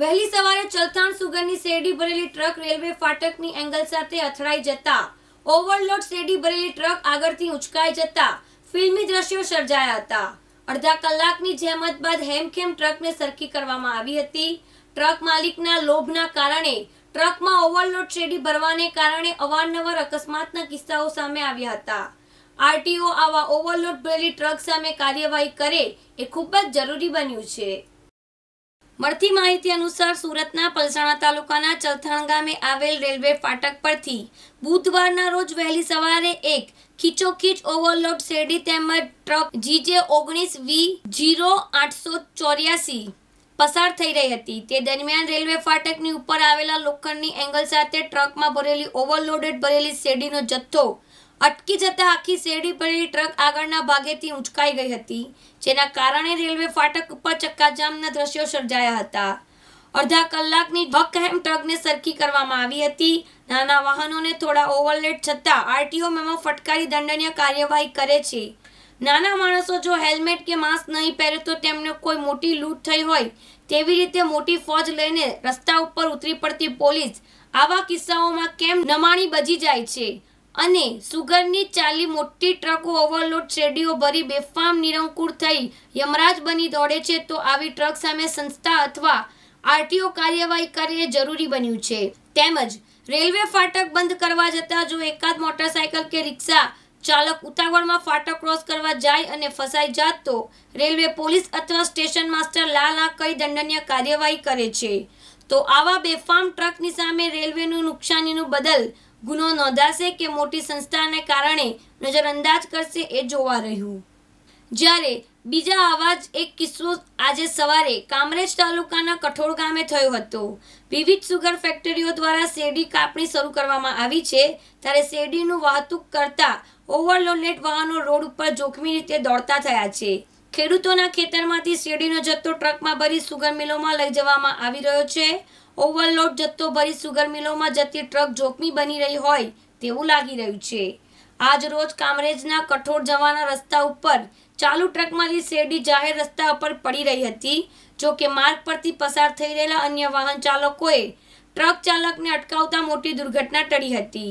વહેલી સવારે ચલથાણ સુગરની શેરડી ભરેલી ટ્રક રેલવે ફાટકની એંગલ સાથે અથડાઈ જતા ઓવરલોડ શેરડી ભરેલી ટ્રક આગળથી ઉંચકાઈ જતા ફિલ્મી દ્રશ્યો સર્જાયા હતા અડધા કલાકની જહેમત બાદ હેમખેમ ટ્રકને સરખી કરવામાં આવી હતી ટ્રક માલિકના લોભના કારણે ટ્રકમાં ઓવરલોડ શેરડી ભરવાને કારણે અવારનવાર અકસ્માતના કિસ્સાઓ સામે આવ્યા હતા આરટીઓ આવા ઓવરલોડ ભરેલી ટ્રક સામે કાર્યવાહી કરે એ ખૂબ જ જરૂરી બન્યું છે મળતી માહિતી અનુસાર સુરતના પલસાણા તાલુકાના ચલથણ ગામે આવેલ રેલવે ફાટક પરથી બુધવારના રોજ વહેલી સવારે એક ખીચોખીચ ઓવરલોડ શેરડી તેમજ ટ્રક જીજે ઓગણીસ વી જીરો આઠસો ચોર્યાસી પસાર થઈ રહી હતી તે દરમિયાન રેલવે ફાટકની ઉપર આવેલા લોખંડની એંગલ સાથે ટ્રકમાં ભરેલી ઓવરલોડેડ ભરેલી શેરડીનો જથ્થો અટકી જતા આખી શેરડી ભરેલી ટ્રક આગળના ભાગેથી ઉંચકાઈ ગઈ હતી જેના કારણે રેલવે ફાટક ઉપર ચક્કાજામના દ્રશ્યો સર્જાયા હતા અડધા કલાકની ભકહેમ ટ્રકને સરખી કરવામાં આવી હતી નાના વાહનોને થોડા ઓવરલેટ છતાં આરટીઓ મેમાં ફટકારી દંડનીય કાર્યવાહી કરે છે નાના માણસો જો હેલ્મેટ કે માસ્ક નહીં પહેરે તો તેમને કોઈ મોટી લૂંટ થઈ હોય તેવી રીતે મોટી ફોજ લઈને રસ્તા ઉપર ઉતરી પડતી પોલીસ આવા કિસ્સાઓમાં કેમ નમાણી બજી જાય છે અને સુગરની ચાલી મોટી ટ્રકો ઓવરલોડ શેરડીઓ ભરી બેફામ નિરંકુળ થઈ યમરાજ બની દોડે છે તો આવી ટ્રક સામે સંસ્થા અથવા આરટીઓ કાર્યવાહી કરે જરૂરી બન્યું છે તેમજ રેલવે ફાટક બંધ કરવા જતાં જો એકાદ મોટરસાયકલ કે રિક્ષા ચાલક ઉતાવળમાં ફાટક ક્રોસ કરવા જાય અને ફસાઈ જાત તો રેલવે પોલીસ અથવા સ્ટેશન માસ્ટર લાલ આ કઈ દંડનીય કાર્યવાહી કરે છે તો આવા બેફામ ટ્રકની સામે રેલવેનું નુકસાનીનું બદલ ગુનો નોંધાશે કે મોટી સંસ્થાને કારણે નજરઅંદાજ કરશે એ જોવા રહ્યું જ્યારે બીજા આવા જ એક કિસ્સો આજે સવારે કામરેજ તાલુકાના કઠોળ ગામે થયો હતો વિવિધ સુગર ફેક્ટરીઓ દ્વારા શેરડી કાપણી શરૂ કરવામાં આવી છે ત્યારે શેરડીનું વાહતુક કરતા ઓવરલોડેડ વાહનો રોડ ઉપર જોખમી રીતે દોડતા થયા છે ખેડૂતોના ખેતરમાંથી શેરડીનો જથ્થો ટ્રકમાં ભરી સુગર મિલોમાં લઈ જવામાં આવી રહ્યો છે ઓવરલોડ જથ્થો ભરી સુગર મિલોમાં જતી ટ્રક જોખમી બની રહી હોય તેવું લાગી રહ્યું છે આજ રોજ કામરેજના કઠોળ જવાના રસ્તા ઉપર ચાલુ ટ્રકમાંથી શેરડી જાહેર રસ્તા ઉપર પડી રહી હતી જો કે માર્ગ પરથી પસાર થઈ રહેલા અન્ય વાહન ચાલકોએ ટ્રક ચાલકને અટકાવતા મોટી દુર્ઘટના ટળી હતી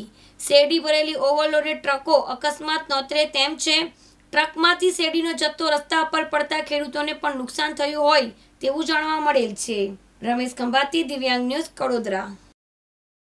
શેરડી ભરેલી ઓવરલોડેડ ટ્રકો અકસ્માત નોતરે તેમ છે ટ્રકમાંથી શેરડીનો જથ્થો રસ્તા પર પડતા ખેડૂતોને પણ નુકસાન થયું હોય તેવું જાણવા મળેલ છે રમેશ ખંભાતી દિવ્યાંગ ન્યૂઝ કડોદરા